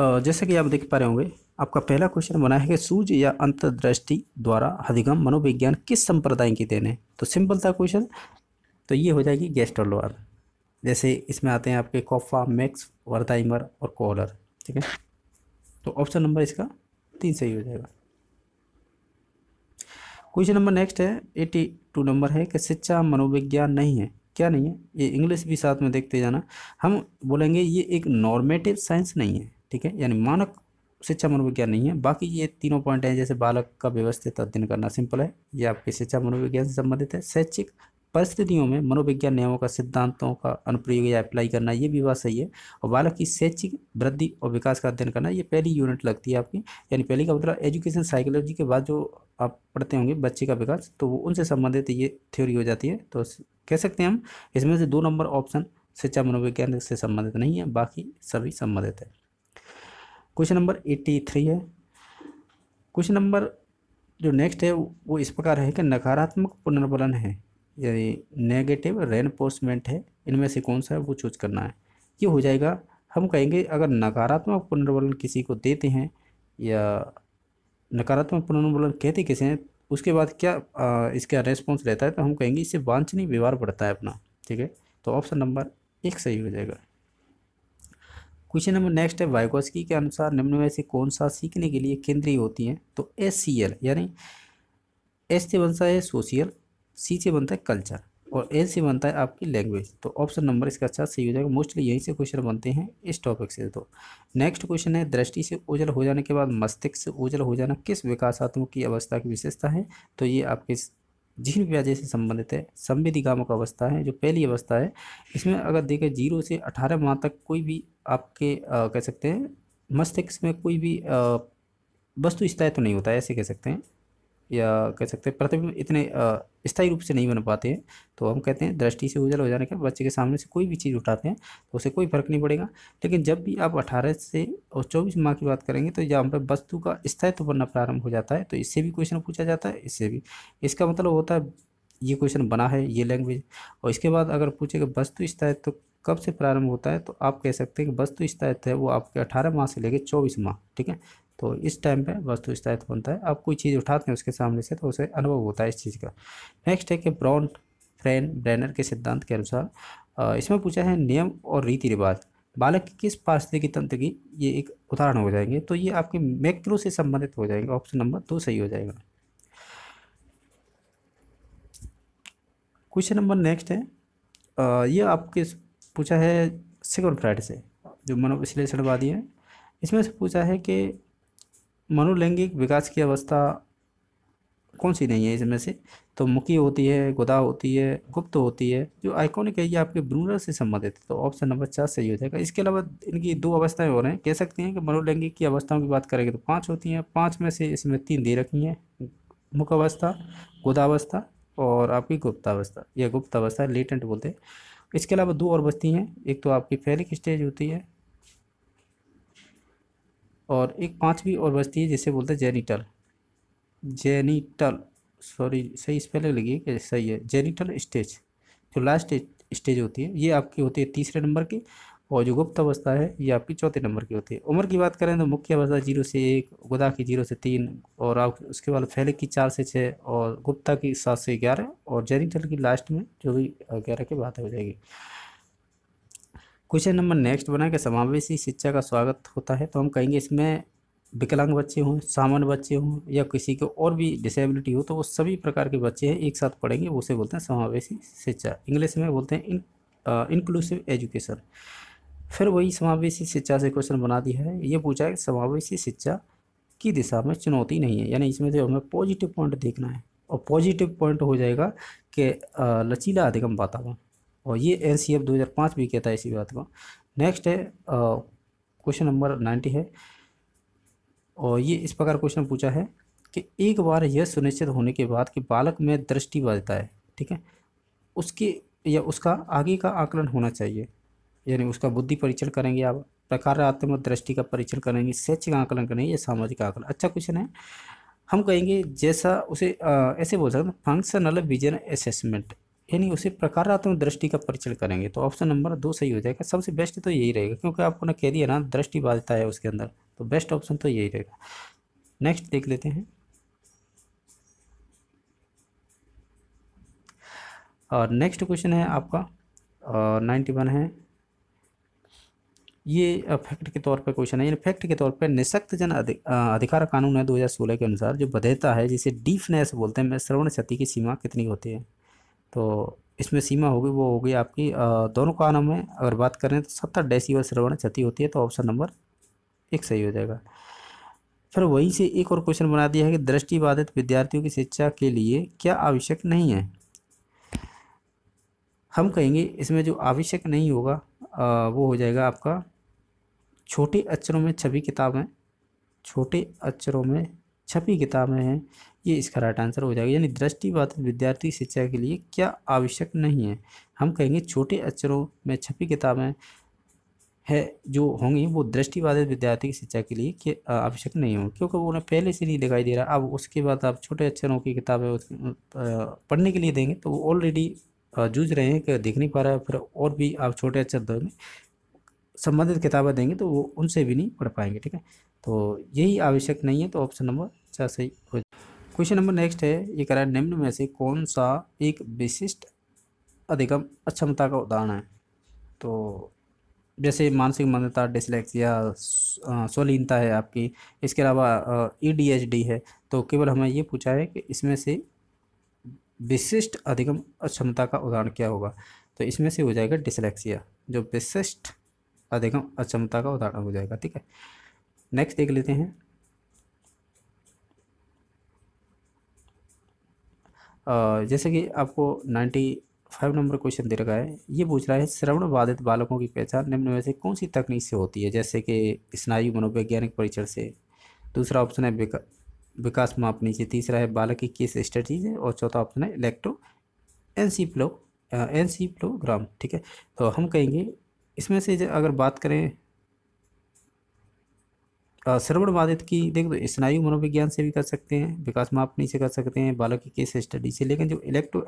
जैसे कि आप देख पा रहे होंगे आपका पहला क्वेश्चन बना है कि सूझ या अंतर्दृष्टि द्वारा अधिगम मनोविज्ञान किस संप्रदाय की देने तो सिंपल था क्वेश्चन तो ये हो जाएगी गेस्टोलोअर जैसे इसमें आते हैं आपके कॉफा मैक्स वर्दाइमर और कॉलर ठीक है तो ऑप्शन नंबर इसका तीन सही हो जाएगा क्वेश्चन नंबर नेक्स्ट है एटी टू नंबर है कि शिक्षा मनोविज्ञान नहीं है क्या नहीं है ये इंग्लिश भी साथ में देखते जाना हम बोलेंगे ये एक नॉर्मेटिव साइंस नहीं है ठीक है यानी मानक शिक्षा मनोविज्ञान नहीं है बाकी ये तीनों पॉइंट हैं जैसे बालक का व्यवस्थित अध्ययन करना सिंपल है ये आपके शिक्षा मनोविज्ञान से संबंधित है शैक्षिक परिस्थितियों में मनोविज्ञान नियमों का सिद्धांतों का अनुप्रयोग या अप्लाई करना ये भी बात सही है और बालक की शैक्षिक वृद्धि और विकास का अध्ययन करना ये पहली यूनिट लगती है आपकी यानी पहली का मतलब एजुकेशन साइकोलॉजी के बाद जो आप पढ़ते होंगे बच्चे का विकास तो वो उनसे संबंधित ये थ्योरी हो जाती है तो कह सकते हैं हम इसमें से दो नंबर ऑप्शन शिक्षा मनोविज्ञान से संबंधित नहीं है बाकी सभी संबंधित है क्वेश्चन नंबर एट्टी थ्री है क्वेश्चन नंबर जो नेक्स्ट है वो इस प्रकार है कि नकारात्मक पुनर्बलन है यानी नेगेटिव रेनफोर्समेंट है इनमें से कौन सा है वो चूज करना है ये हो जाएगा हम कहेंगे अगर नकारात्मक पुनर्बलन किसी को देते हैं या नकारात्मक पुनर्बलन कहते किसे हैं उसके बाद क्या आ, इसका रेस्पॉन्स रहता है तो हम कहेंगे इससे वांछनीय व्यवहार बढ़ता है अपना ठीक है तो ऑप्शन नंबर एक सही हो जाएगा क्वेश्चन नंबर नेक्स्ट है वाइकोस्की के अनुसार निम्न में से कौन सा सीखने के लिए केंद्रीय होती है तो एस सी एल यानी एस से बनता है सोशियल सी से बनता है कल्चर और एल से बनता है आपकी लैंग्वेज तो ऑप्शन नंबर इसका अच्छा सही हो जाएगा मोस्टली यहीं से क्वेश्चन बनते हैं इस टॉपिक से तो नेक्स्ट क्वेश्चन है दृष्टि से उजल हो जाने के बाद मस्तिष्क से उजल हो जाना किस विकासात्मक की अवस्था की विशेषता है तो ये आपके जीन ब्याजे से संबंधित है संवेदिकामक अवस्था है जो पहली अवस्था है इसमें अगर देखें जीरो से अठारह माह तक कोई भी आपके आ, कह सकते हैं मस्तिष्क में कोई भी वस्तु स्थायित्व तो नहीं होता है ऐसे कह सकते हैं या कह सकते हैं प्रतिबिंब इतने स्थायी रूप से नहीं बन पाते हैं तो हम कहते हैं दृष्टि से उजल हो जाने के बच्चे के सामने से कोई भी चीज़ उठाते हैं तो उसे कोई फर्क नहीं पड़ेगा लेकिन जब भी आप अठारह से और चौबीस माह की बात करेंगे तो यहाँ पर वस्तु का स्थायित्व बनना प्रारंभ हो जाता है तो इससे भी क्वेश्चन पूछा जाता है इससे भी इसका मतलब होता है ये क्वेश्चन बना है ये लैंग्वेज और इसके बाद अगर पूछेगा वस्तु स्थायित्व कब से प्रारंभ होता है तो आप कह सकते हैं कि वस्तु स्थायित्व है वो आपके अठारह माह से लेकर चौबीस माह ठीक है तो इस टाइम पे वस्तु स्थायित्व बनता है आप कोई चीज़ उठाते हैं उसके सामने से तो उसे अनुभव होता है इस चीज़ का नेक्स्ट है कि ब्राउन फ्रेन ब्रैनर के सिद्धांत के अनुसार इसमें पूछा है नियम और रीति रिवाज बालक की किस की तंत्र की ये एक उदाहरण हो जाएंगे तो ये आपके मैक्रो से संबंधित हो जाएंगे ऑप्शन नंबर दो सही हो जाएगा क्वेश्चन नंबर नेक्स्ट है ये आपके पूछा है सिगमन फ्राइड से जो मनोविश्लेषणवादी है इसमें से पूछा है कि मनोलैंगिक विकास की अवस्था कौन सी नहीं है इसमें से तो मुखी होती है गुदा होती है गुप्त होती है जो आइकॉनिक है ये आपके ब्रूनर से संबंधित है तो ऑप्शन नंबर चार सही हो जाएगा इसके अलावा इनकी दो अवस्थाएं और हैं कह सकते हैं कि मनोलैंगिक की अवस्थाओं की बात करेंगे तो पाँच होती हैं पाँच में से इसमें तीन दे रखी हैं मुख अवस्था गुदावस्था और आपकी गुप्तावस्था या गुप्त अवस्था लेटेंट बोलते हैं इसके अलावा दो और बस्ती हैं एक तो आपकी फैलिक स्टेज होती है और एक पाँचवीं और बचती है जिसे बोलते हैं जेनिटल जेनिटल सॉरी सही पहले लगी कि सही है जेनिटल स्टेज जो लास्ट स्टेज होती है ये आपकी होती है तीसरे नंबर की और जो गुप्त अवस्था है ये आपकी चौथे नंबर की होती है उम्र की बात करें तो मुख्य अवस्था जीरो से एक गुदा की जीरो से तीन और आप उसके बाद फैले की चार से छः और गुप्ता की सात से ग्यारह और जेनिटल की लास्ट में जो भी ग्यारह के बाद हो जाएगी क्वेश्चन नंबर नेक्स्ट बना कि समावेशी शिक्षा का स्वागत होता है तो हम कहेंगे इसमें विकलांग बच्चे हों सामान्य बच्चे हों या किसी के और भी डिसेबिलिटी हो तो वो सभी प्रकार के बच्चे हैं एक साथ पढ़ेंगे उसे बोलते हैं समावेशी शिक्षा इंग्लिश में बोलते हैं इन, इंक्लूसिव एजुकेशन फिर वही समावेशी शिक्षा से क्वेश्चन बना दिया है ये पूछा है कि समावेशी शिक्षा की दिशा में चुनौती नहीं है यानी इसमें से हमें पॉजिटिव पॉइंट देखना है और पॉजिटिव पॉइंट हो जाएगा कि लचीला अधिगम वातावरण और ये एन सी एफ दो हज़ार पाँच भी कहता है इसी बात को नेक्स्ट है क्वेश्चन नंबर नाइन्टी है और ये इस प्रकार क्वेश्चन पूछा है कि एक बार यह सुनिश्चित होने के बाद कि बालक में दृष्टि बाधिता है ठीक है उसकी या उसका आगे का आकलन होना चाहिए यानी उसका बुद्धि परीक्षण करेंगे आप आत्म दृष्टि का परीक्षण करेंगे शैक्षिक आकलन करेंगे या सामाजिक आकलन अच्छा क्वेश्चन है हम कहेंगे जैसा उसे आ, ऐसे बोल सकते हैं फंक्शनल विजन असेसमेंट यानी उसी प्रकार दृष्टि का परिचय करेंगे तो ऑप्शन नंबर दो सही हो जाएगा सबसे बेस्ट तो यही रहेगा क्योंकि आपको ना कह दिया ना दृष्टि बाधता है उसके अंदर तो बेस्ट ऑप्शन तो यही रहेगा नेक्स्ट देख लेते हैं और नेक्स्ट क्वेश्चन है आपका नाइन्टी वन है ये फैक्ट के तौर पर क्वेश्चन है यानी फैक्ट के तौर पर निशक्त जन अधिकार कानून है 2016 के अनुसार जो बधेता है जिसे डीफनेस बोलते हैं श्रवण क्षति की सीमा कितनी होती है तो इसमें सीमा होगी वो होगी आपकी दोनों कानों में अगर बात करें तो सत्तर डेसीबल श्रवण क्षति होती है तो ऑप्शन नंबर एक सही हो जाएगा फिर वहीं से एक और क्वेश्चन बना दिया है कि दृष्टिबाधित विद्यार्थियों की शिक्षा के लिए क्या आवश्यक नहीं है हम कहेंगे इसमें जो आवश्यक नहीं होगा वो हो जाएगा आपका छोटे अक्षरों में छवि किताबें छोटे अक्षरों में छपी किताबें हैं ये इसका राइट आंसर हो जाएगा यानी दृष्टिबाधित विद्यार्थी शिक्षा के लिए क्या आवश्यक नहीं है हम कहेंगे छोटे अक्षरों में छपी किताबें है जो होंगी वो दृष्टिबाधित विद्यार्थी की शिक्षा के लिए आवश्यक नहीं होंगे क्योंकि वो उन्हें पहले से नहीं दिखाई दे रहा अब उसके बाद आप छोटे अक्षरों की किताबें पढ़ने के लिए देंगे तो वो ऑलरेडी जूझ रहे हैं कि देख नहीं पा रहा है फिर और भी आप छोटे अक्षर में संबंधित किताबें देंगे तो वो उनसे भी नहीं पढ़ पाएंगे ठीक है तो यही आवश्यक नहीं है तो ऑप्शन नंबर चार सही हो क्वेश्चन नंबर नेक्स्ट है ये कह रहा है निम्न में से कौन सा एक विशिष्ट अधिगम अक्षमता का उदाहरण है तो जैसे मानसिक मंदता डिसलेक्सिया स्वलीनता है आपकी इसके अलावा ई e है तो केवल हमें ये पूछा है कि इसमें से विशिष्ट अधिगम अक्षमता का उदाहरण क्या होगा तो इसमें से हो जाएगा डिसलेक्सिया जो विशिष्ट अधिगम अक्षमता का उदाहरण हो जाएगा ठीक है नेक्स्ट देख लेते हैं जैसे कि आपको नाइन्टी फाइव नंबर क्वेश्चन दे रखा है ये पूछ रहा है श्रवण बाधित बालकों की पहचान निम्न में से कौन सी तकनीक से होती है जैसे कि स्नायु मनोवैज्ञानिक परीक्षण से दूसरा ऑप्शन है विकास मापनी से तीसरा है बालक की केस स्टडी से और चौथा ऑप्शन है इलेक्ट्रो एनसीप्लो एनसीप्लोग्राम ठीक है तो हम कहेंगे इसमें से अगर बात करें श्रवण बाधित की देख दो स्नायु मनोविज्ञान से भी कर सकते हैं विकास मापनी से कर सकते हैं बालक की केस स्टडी से लेकिन जो इलेक्ट्रो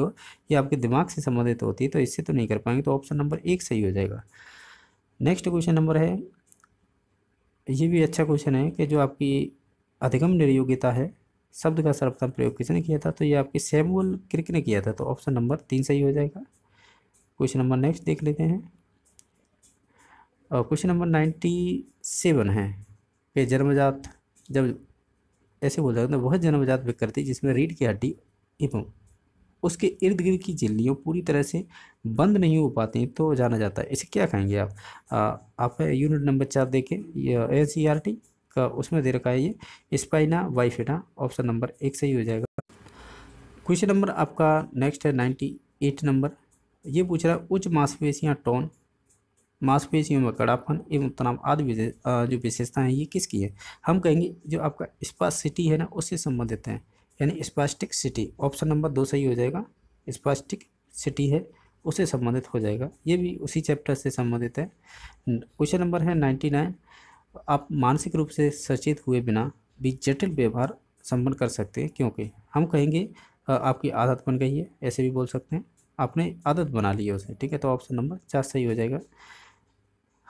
हो ये आपके दिमाग से संबंधित होती है तो इससे तो नहीं कर पाएंगे तो ऑप्शन नंबर एक सही हो जाएगा नेक्स्ट क्वेश्चन नंबर है ये भी अच्छा क्वेश्चन है कि जो आपकी अधिगम निर्योग्यता है शब्द का सर्वप्रथम प्रयोग किसने किया था तो ये आपके सैमुअल क्रिक ने किया था तो ऑप्शन नंबर तीन सही हो जाएगा क्वेश्चन नंबर नेक्स्ट देख लेते हैं क्वेश्चन नंबर नाइन्टी सेवन है पे जन्मजात जब ऐसे बोल जाते हैं वह जन्मजात विकृति जिसमें रीढ़ की हड्डी एवं उसके इर्द गिर्द की झिल्लियों पूरी तरह से बंद नहीं हो पाती तो जाना जाता है इसे क्या कहेंगे आप आ, आप यूनिट नंबर चार देखें एन सी आर टी का उसमें दे रखा है ये स्पाइना वाइफेना ऑप्शन नंबर एक सही हो जाएगा क्वेश्चन नंबर आपका नेक्स्ट है नाइन्टी एट नंबर ये पूछ रहा है उच्च मांसपेशियाँ टोन मांसपेशियों में कड़ापन एवं तनाव आदि विशे, जो विशेषता है ये किसकी है हम कहेंगे जो आपका स्पास्टिटी है ना उससे संबंधित है यानी स्पास्टिक सिटी ऑप्शन नंबर दो सही हो जाएगा स्पास्टिक सिटी है उससे संबंधित हो जाएगा ये भी उसी चैप्टर से संबंधित है क्वेश्चन नंबर है नाइन्टी नाइन आप मानसिक रूप से सचेत हुए बिना भी जटिल व्यवहार संपन्न कर सकते हैं क्योंकि हम कहेंगे आपकी आदत बन गई है ऐसे भी बोल सकते हैं आपने आदत बना ली है उसे ठीक है तो ऑप्शन नंबर चार सही हो जाएगा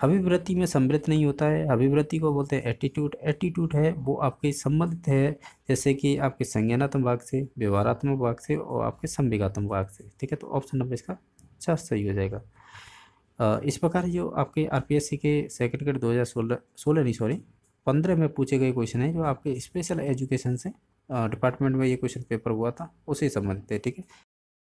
अभिवृत्ति में समृद्ध नहीं होता है अभिवृत्ति को बोलते हैं एटीट्यूड एटीट्यूड है वो आपके संबंधित है जैसे कि आपके संज्ञानात्मक भाग से व्यवहारात्मक भाग से और आपके संविगात्मक भाग से ठीक है तो ऑप्शन नंबर इसका चार सही हो जाएगा इस प्रकार जो आपके आर के सेकेंड ग्रेड दो सोलह नहीं सॉरी पंद्रह में पूछे गए क्वेश्चन है जो आपके स्पेशल एजुकेशन से डिपार्टमेंट में ये क्वेश्चन पेपर हुआ था उसे संबंधित है ठीक है